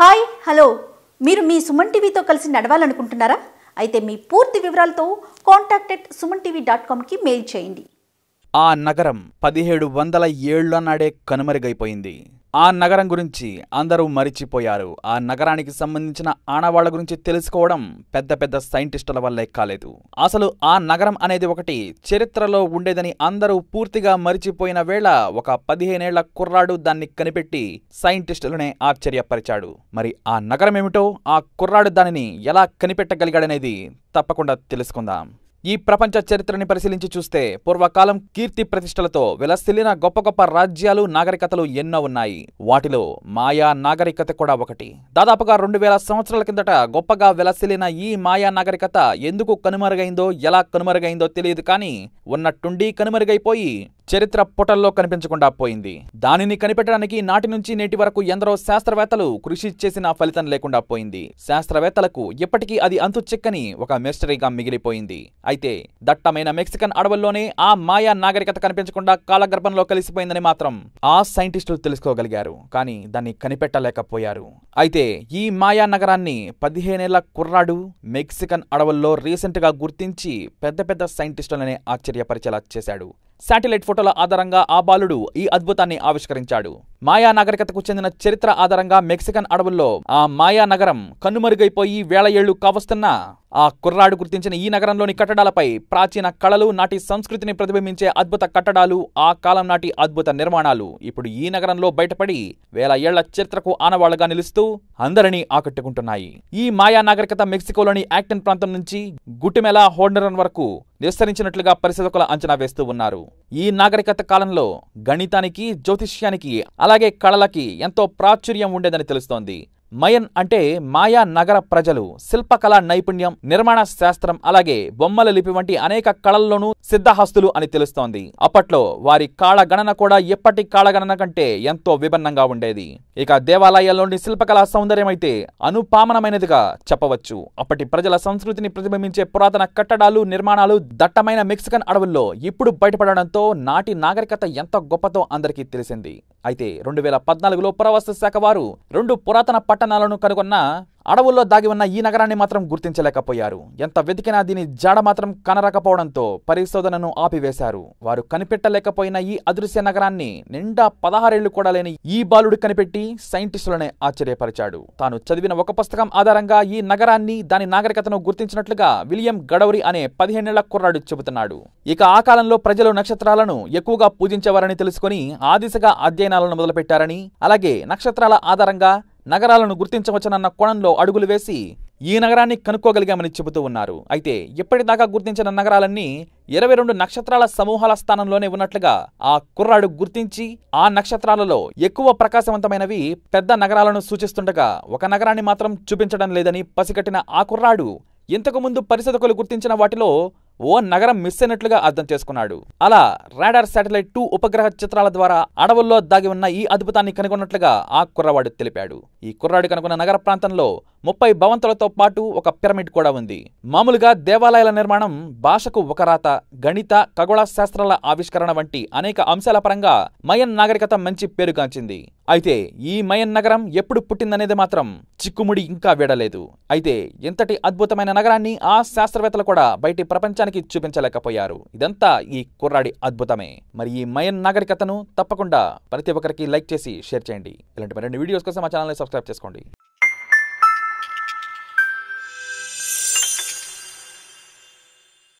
hi hello మీరు మీ సుమన్ టీవీతో కలిసి నడవాలనుకుంటున్నారా అయితే మీ పూర్తి వివరాలతో contact at Suman TV dot కామ్కి మెయిల్ చేయండి ఆ నగరం పదిహేడు వందల ఏళ్ల నాడే కనుమరుగైపోయింది ఆ నగరం గురించి అందరూ మరిచిపోయారు ఆ నగరానికి సంబంధించిన ఆనవాళ్ల గురించి తెలుసుకోవడం పెద్ద పెద్ద సైంటిస్టుల వల్లే కాలేదు అసలు ఆ నగరం అనేది ఒకటి చరిత్రలో ఉండేదని అందరూ పూర్తిగా మరిచిపోయిన వేళ ఒక పదిహేనేళ్ల కుర్రాడు దాన్ని కనిపెట్టి సైంటిస్టులనే ఆశ్చర్యపరిచాడు మరి ఆ నగరం ఏమిటో ఆ కుర్రాడు దానిని ఎలా కనిపెట్టగలిగాడనేది తప్పకుండా తెలుసుకుందాం ఈ ప్రపంచ చరిత్రని పరిశీలించి చూస్తే పూర్వకాలం కీర్తి ప్రతిష్టలతో విలసిల్లిన గొప్ప గొప్ప రాజ్యాలు నాగరికతలు ఎన్నో ఉన్నాయి వాటిలో మాయా నాగరికత కూడా ఒకటి దాదాపుగా రెండు సంవత్సరాల కిందట గొప్పగా విలసిల్లిన ఈ మాయా నాగరికత ఎందుకు కనుమరుగైందో ఎలా కనుమరుగైందో తెలియదు కానీ ఉన్నట్టుండి కనుమరుగైపోయి చరిత్ర పుటల్లో కనిపించకుండా పోయింది దానిని కనిపెట్టడానికి నాటి నుంచి నేటి వరకు ఎందరో శాస్త్రవేత్తలు కృషి చేసిన ఫలితం లేకుండా పోయింది శాస్త్రవేత్తలకు ఇప్పటికీ అది అంతు చిక్కని ఒక మిస్టరీగా మిగిలిపోయింది అయితే దట్టమైన మెక్సికన్ అడవుల్లోనే ఆ మాయా నాగరికత కనిపించకుండా కాలగర్భంలో కలిసిపోయిందని మాత్రం ఆ సైంటిస్టులు తెలుసుకోగలిగారు కానీ దాన్ని కనిపెట్టలేకపోయారు అయితే ఈ మాయా నగరాన్ని పదిహేనేళ్ల కుర్రాడు మెక్సికన్ అడవుల్లో రీసెంట్గా గుర్తించి పెద్ద పెద్ద సైంటిస్టులనే ఆశ్చర్యపరిచేలా చేశాడు శాటిలైట్ ఫోటోల ఆధారంగా ఆ బాలుడు ఈ అద్భుతాన్ని ఆవిష్కరించాడు మాయా నాగరికతకు చెందిన చరిత్ర ఆధారంగా మెక్సికన్ అడవుల్లో ఆ మాయా నగరం కన్నుమరుగైపోయి వేల ఏళ్లు కావస్తున్నా ఆ కుర్రాడు గుర్తించిన ఈ నగరంలోని కట్టడాలపై ప్రాచీన కళలు నాటి సంస్కృతిని ప్రతిబింబించే అద్భుత కట్టడాలు ఆ కాలం నాటి అద్భుత నిర్మాణాలు ఇప్పుడు ఈ నగరంలో బయటపడి వేల ఏళ్ల చరిత్రకు ఆనవాళ్లుగా నిలుస్తూ అందరినీ ఆకట్టుకుంటున్నాయి ఈ మాయా నాగరికత మెక్సికోలోని యాక్టన్ ప్రాంతం నుంచి గుటిమెలా హోండరన్ వరకు విస్తరించినట్లుగా పరిశోధకుల అంచనా వేస్తూ ఉన్నారు ఈ నాగరికత కాలంలో గణితానికి జ్యోతిష్యానికి అలాగే కళలకి ఎంతో ప్రాచుర్యం ఉండేదని తెలుస్తోంది మయన్ అంటే మాయా నగర ప్రజలు శిల్పకళా నైపుణ్యం నిర్మాణ శాస్త్రం అలాగే బొమ్మల లిపి వంటి అనేక కళల్లోనూ సిద్ధహస్తులు అని తెలుస్తోంది అప్పట్లో వారి కాళగణన కూడా ఇప్పటి కాళగణన కంటే ఎంతో విభిన్నంగా ఉండేది ఇక దేవాలయాల్లోని శిల్పకళా సౌందర్యమైతే అనుపామనమైనదిగా చెప్పవచ్చు అప్పటి ప్రజల సంస్కృతిని ప్రతిబింబించే పురాతన కట్టడాలు నిర్మాణాలు దట్టమైన మెక్సికన్ అడవుల్లో ఇప్పుడు బయటపడడంతో నాటి నాగరికత ఎంత గొప్పతో అందరికీ తెలిసింది అయితే రెండు వేల పద్నాలుగులో పురావస్తు శాఖ వారు రెండు పురాతన పట్ట పట్టణాలను కనుగొన్న అడవుల్లో దాగి ఉన్న ఈ నగరాన్ని మాత్రం గుర్తించలేకపోయారు ఎంత వెతికినా దీని జాడ మాత్రం కనరకపోవడంతో పరిశోధనను ఆపివేశారు వారు కనిపెట్టలేకపోయిన ఈ అదృశ్య నగరాన్ని నిండా పదహారేళ్లు కూడా లేని ఈ బాలుడు కనిపెట్టి సైంటిస్టులనే ఆశ్చర్యపరిచాడు తాను చదివిన ఒక పుస్తకం ఆధారంగా ఈ నగరాన్ని దాని నాగరికతను గుర్తించినట్లుగా విలియం గడవరి అనే పదిహేనేళ్ల కుర్రాడు చెబుతున్నాడు ఇక ఆ కాలంలో ప్రజలు నక్షత్రాలను ఎక్కువగా పూజించేవారని తెలుసుకుని ఆ దిశగా అధ్యయనాలను మొదలుపెట్టారని అలాగే నక్షత్రాల ఆధారంగా నగరాలను గుర్తించవచ్చనన్న కోణంలో అడుగులు వేసి ఈ నగరాన్ని కనుక్కోగలిగామని చెబుతూ ఉన్నారు అయితే ఇప్పటిదాకా గుర్తించిన నగరాలన్నీ ఇరవై రెండు నక్షత్రాల సమూహాల స్థానంలోనే ఉన్నట్లుగా ఆ కుర్రాడు గుర్తించి ఆ నక్షత్రాలలో ఎక్కువ ప్రకాశవంతమైనవి పెద్ద నగరాలను సూచిస్తుండగా ఒక నగరాన్ని మాత్రం చూపించడం లేదని పసిగట్టిన ఆ కుర్రాడు ఇంతకుముందు పరిశోధకులు గుర్తించిన వాటిలో ఓ నగరం మిస్ అయినట్లుగా అర్థం చేసుకున్నాడు అలా రాడార్ శాటిలైట్ టూ ఉపగ్రహ చిత్రాల ద్వారా అడవుల్లో దాగి ఉన్న ఈ అద్భుతాన్ని కనుగొన్నట్లుగా ఆ కుర్రవాడు తెలిపాడు ఈ కుర్రాడు కనుగొన్న నగర ప్రాంతంలో ముప్పై భవంతులతో పాటు ఒక పిరమిడ్ కూడా ఉంది మామూలుగా దేవాలయాల నిర్మాణం భాషకు ఒక రాత గణిత ఖగోళ శాస్త్రాల ఆవిష్కరణ వంటి అనేక అంశాల పరంగా మయన్ నాగరికత మంచి పేరుగాంచింది అయితే ఈ మయన్ నగరం ఎప్పుడు పుట్టిందనేది మాత్రం చిక్కుముడి ఇంకా వీడలేదు అయితే ఇంతటి అద్భుతమైన నగరాన్ని ఆ శాస్త్రవేత్తలు కూడా బయటి ప్రపంచానికి చూపించలేకపోయారు ఇదంతా ఈ కుర్రాడి అద్భుతమే మరి ఈ మయన్ నాగరికతను తప్పకుండా ప్రతి ఒక్కరికి లైక్ చేసి షేర్ చేయండి ఇలాంటి మరిన్ని వీడియోస్ కోసం మా ఛానల్ని సబ్స్క్రైబ్ చేసుకోండి